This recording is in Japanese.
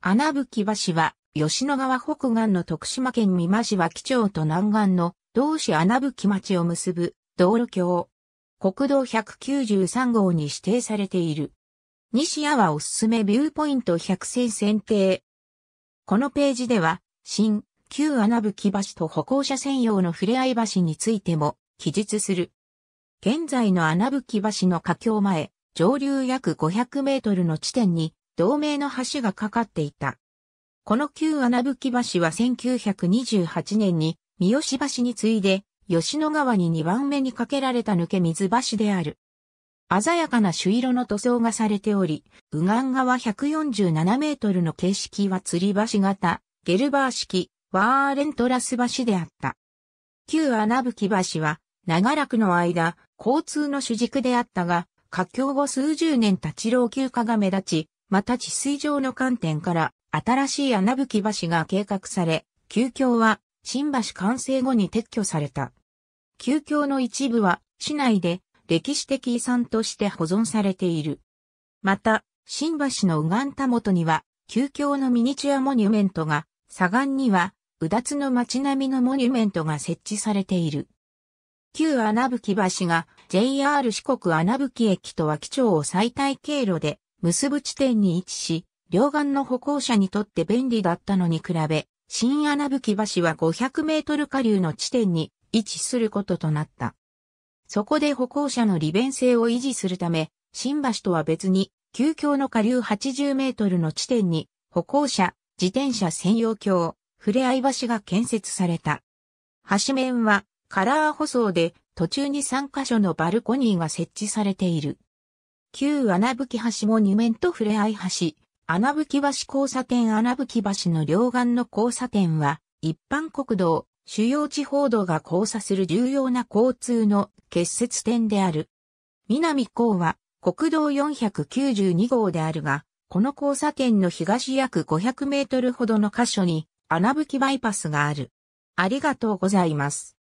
穴吹橋は、吉野川北岸の徳島県美馬市は基町と南岸の同市穴吹町を結ぶ道路橋。国道193号に指定されている。西谷はおすすめビューポイント100選選定。このページでは、新、旧穴吹橋と歩行者専用の触れ合い橋についても記述する。現在の穴吹橋の架橋前、上流約500メートルの地点に同名の橋がかかっていた。この旧穴吹橋は1928年に三好橋に次いで吉野川に2番目に架けられた抜け水橋である。鮮やかな朱色の塗装がされており、右岸側147メートルの形式は吊り橋型、ゲルバー式、ワーレントラス橋であった。旧穴吹橋は、長らくの間、交通の主軸であったが、架橋後数十年立ち老朽化が目立ち、また治水上の観点から新しい穴吹橋が計画され、旧橋は新橋完成後に撤去された。旧橋の一部は市内で歴史的遺産として保存されている。また、新橋の右岸たもとには、旧橋のミニチュアモニュメントが、左岸には、うだつの街並みのモニュメントが設置されている。旧穴吹橋が JR 四国穴吹駅と脇町を最大経路で結ぶ地点に位置し、両岸の歩行者にとって便利だったのに比べ、新穴吹橋は500メートル下流の地点に位置することとなった。そこで歩行者の利便性を維持するため、新橋とは別に、急橋の下流80メートルの地点に、歩行者、自転車専用橋、触れ合い橋が建設された。橋面はカラー舗装で途中に3カ所のバルコニーが設置されている。旧穴吹橋モニュメント触れ合い橋、穴吹橋交差点穴吹橋の両岸の交差点は、一般国道、主要地方道が交差する重要な交通の結節点である。南港は国道492号であるが、この交差点の東約500メートルほどの箇所に穴吹バイパスがある。ありがとうございます。